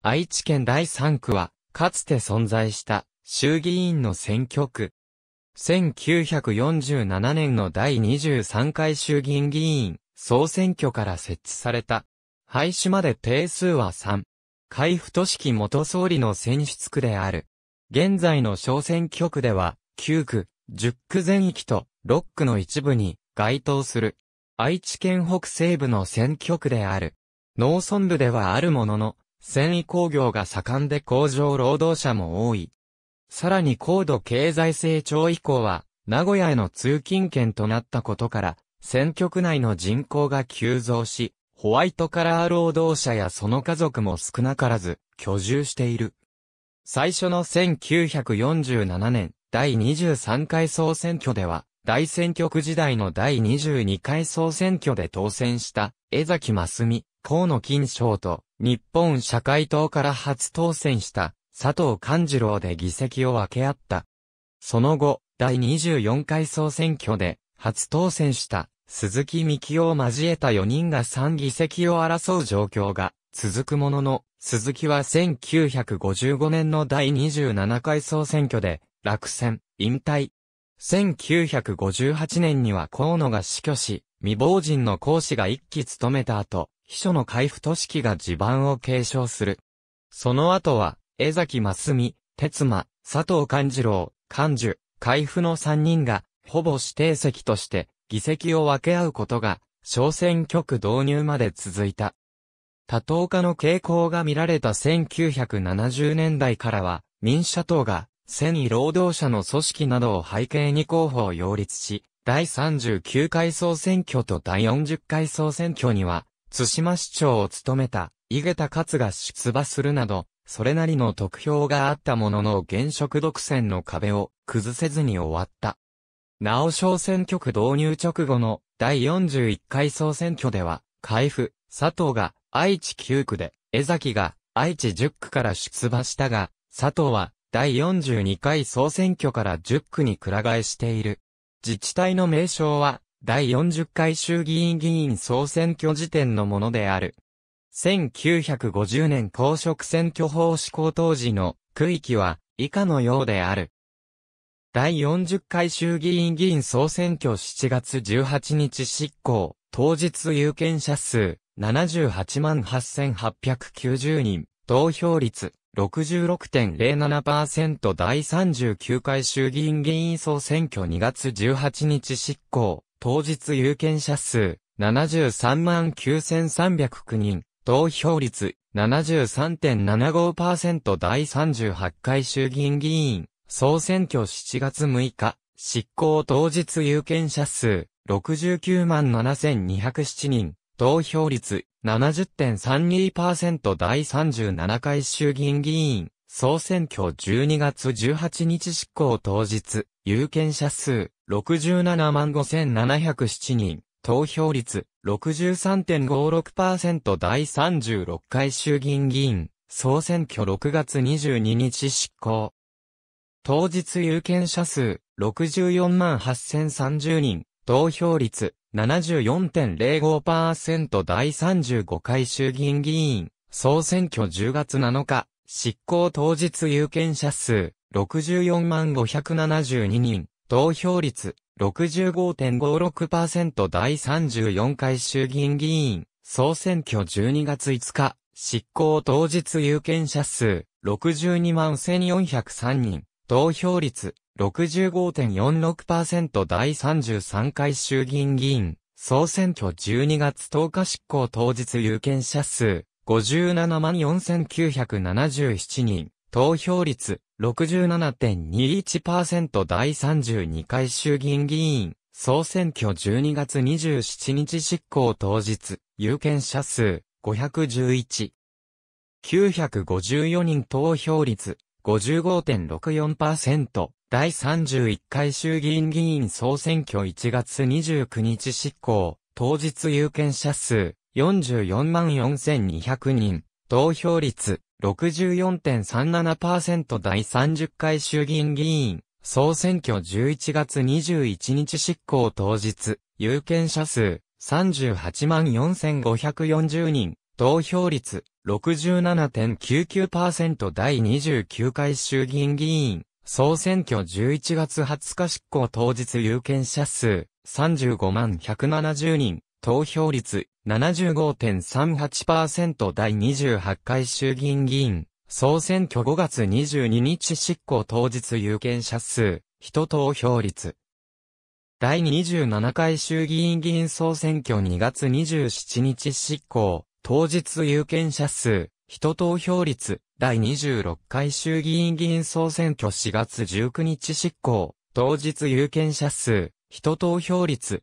愛知県第3区は、かつて存在した衆議院の選挙区。1947年の第23回衆議院議員総選挙から設置された。廃止まで定数は3。海部市基元総理の選出区である。現在の小選挙区では、9区、10区全域と6区の一部に該当する。愛知県北西部の選挙区である。農村部ではあるものの、繊維工業が盛んで工場労働者も多い。さらに高度経済成長以降は、名古屋への通勤圏となったことから、選挙区内の人口が急増し、ホワイトカラー労働者やその家族も少なからず居住している。最初の1947年第23回総選挙では、大選挙区時代の第22回総選挙で当選した江崎真澄、河野金賞と日本社会党から初当選した佐藤勘次郎で議席を分け合った。その後、第24回総選挙で初当選した鈴木幹夫を交えた4人が3議席を争う状況が続くものの、鈴木は1955年の第27回総選挙で落選、引退。1958年には河野が死去し、未亡人の講師が一期務めた後、秘書の海部都市が地盤を継承する。その後は、江崎真澄、哲馬、佐藤勘次郎、勘樹、海部の3人が、ほぼ指定席として、議席を分け合うことが、小選挙区導入まで続いた。多党化の傾向が見られた1970年代からは、民社党が、戦意労働者の組織などを背景に候補を擁立し、第39回総選挙と第40回総選挙には、津島市長を務めた、井桁勝が出馬するなど、それなりの得票があったものの現職独占の壁を崩せずに終わった。なお小選挙区導入直後の第41回総選挙では、海部、佐藤が愛知9区で、江崎が愛知10区から出馬したが、佐藤は第42回総選挙から10区に倶替えしている。自治体の名称は第40回衆議院議員総選挙時点のものである。1950年公職選挙法施行当時の区域は以下のようである。第40回衆議院議員総選挙7月18日執行、当日有権者数78万8890人、投票率66.07%第39回衆議院議員総選挙2月18日執行、当日有権者数73万9309人、投票率73.75%第38回衆議院議員、総選挙7月6日、執行当日有権者数69万7207人、投票率70.32%第37回衆議院議員、総選挙12月18日執行当日、有権者数67万5707人、投票率63.56%第36回衆議院議員、総選挙6月22日執行。当日有権者数64万8030人、投票率74.05%第35回衆議院議員、総選挙10月7日、執行当日有権者数64万572人、投票率65.56%第34回衆議院議員総選挙12月5日執行当日有権者数62万1403人投票率65.46%第33回衆議院議員総選挙12月10日執行当日有権者数57万4977人投票率67.21%第32回衆議院議員総選挙12月27日執行当日有権者数511 954人投票率55.64%第31回衆議院議員総選挙1月29日執行当日有権者数44万4200人投票率64.37%第30回衆議院議員、総選挙11月21日執行当日、有権者数38万4540人、投票率67.99%第29回衆議院議員、総選挙11月20日執行当日有権者数35万170人、投票率75.38%第28回衆議院議員、総選挙5月22日執行当日有権者数、人投票率。第27回衆議院議員総選挙2月27日執行、当日有権者数、人投票率、第26回衆議院議員総選挙4月19日執行、当日有権者数、人投票率、